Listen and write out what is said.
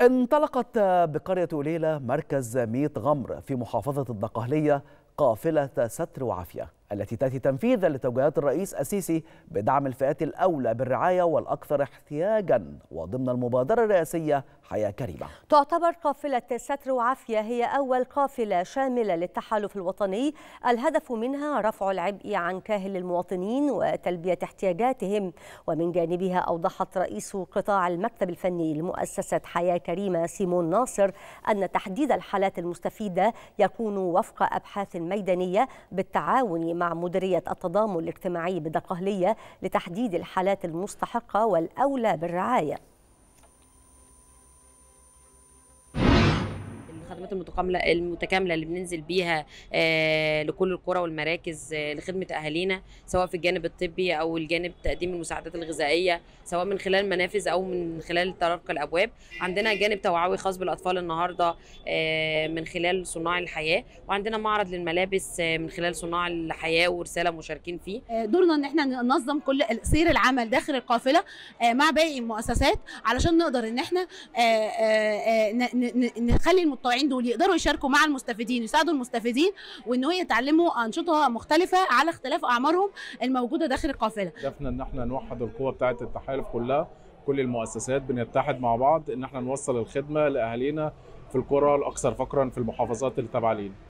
انطلقت بقرية ليلى مركز ميت غمر في محافظة الدقهلية قافلة ستر وعافية التي تأتي تنفيذا لتوجيهات الرئيس السيسي بدعم الفئات الأولى بالرعاية والأكثر احتياجا وضمن المبادرة الرئاسية حياة كريمة تعتبر قافلة ستر وعافية هي أول قافلة شاملة للتحالف الوطني الهدف منها رفع العبء عن كاهل المواطنين وتلبية احتياجاتهم ومن جانبها أوضحت رئيس قطاع المكتب الفني لمؤسسة حياة كريمة سيمون ناصر أن تحديد الحالات المستفيدة يكون وفق أبحاث ميدانية بالتعاون مع مديرية التضامن الاجتماعي بدقهلية لتحديد الحالات المستحقة والأولى بالرعاية الخدمات المتكامله المتكامله اللي بننزل بيها آه، لكل القرى والمراكز آه، لخدمه اهالينا سواء في الجانب الطبي او الجانب تقديم المساعدات الغذائيه سواء من خلال منافذ او من خلال ترقى الابواب عندنا جانب توعوي خاص بالاطفال النهارده آه، من خلال صناع الحياه وعندنا معرض للملابس من خلال صناع الحياه ورساله مشاركين فيه دورنا ان احنا ننظم كل سير العمل داخل القافله مع باقي المؤسسات علشان نقدر ان احنا نخلي المتطوعين دول يقدروا يشاركوا مع المستفيدين يساعدوا المستفيدين وان هو يتعلموا انشطه مختلفه على اختلاف اعمارهم الموجوده داخل القافله هدفنا ان احنا نوحد القوه بتاعه التحالف كلها كل المؤسسات بنتحد مع بعض ان احنا نوصل الخدمه لاهالينا في القرى الاكثر فقرا في المحافظات اللي تابعه لينا